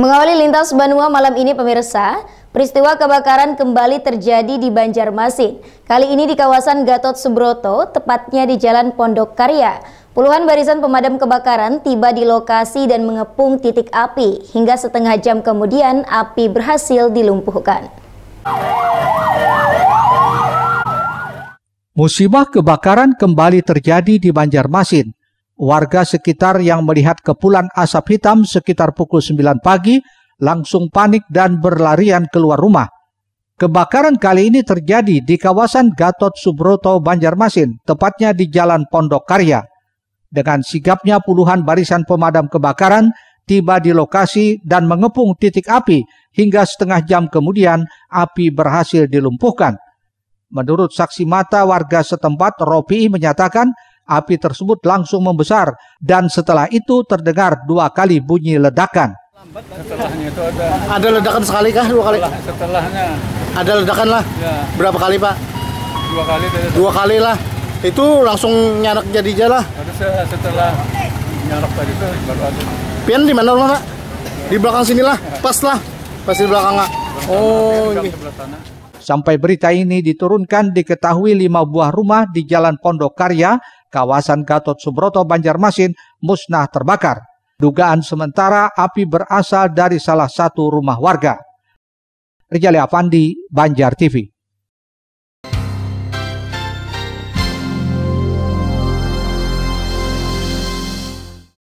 Mengawali lintas Banua malam ini pemirsa, peristiwa kebakaran kembali terjadi di Banjarmasin. Kali ini di kawasan Gatot Subroto, tepatnya di Jalan Pondok Karya. Puluhan barisan pemadam kebakaran tiba di lokasi dan mengepung titik api. Hingga setengah jam kemudian api berhasil dilumpuhkan. Musibah kebakaran kembali terjadi di Banjarmasin warga sekitar yang melihat kepulan asap hitam sekitar pukul 9 pagi langsung panik dan berlarian keluar rumah. Kebakaran kali ini terjadi di kawasan Gatot Subroto, Banjarmasin, tepatnya di Jalan Pondok Karya. Dengan sigapnya puluhan barisan pemadam kebakaran tiba di lokasi dan mengepung titik api hingga setengah jam kemudian api berhasil dilumpuhkan. Menurut saksi mata warga setempat, Ropi menyatakan Api tersebut langsung membesar dan setelah itu terdengar dua kali bunyi ledakan. Setelahnya itu ada. Ada ledakan sekali kah dua kali? setelahnya. Ada ledakan lah. Ya. Berapa kali pak? Dua kali. Dua kali lah. Itu langsung nyarak jadi jalan. setelah nyarak tadi itu baru ada. Pian di mana rumah pak? Di belakang sinilah, pas lah, pas di belakang nggak. Oh, Sampai berita ini diturunkan diketahui lima buah rumah di Jalan Pondok Karya, kawasan Gatot Subroto, Banjarmasin, musnah terbakar. Dugaan sementara api berasal dari salah satu rumah warga. Rijali Afandi, Banjar TV.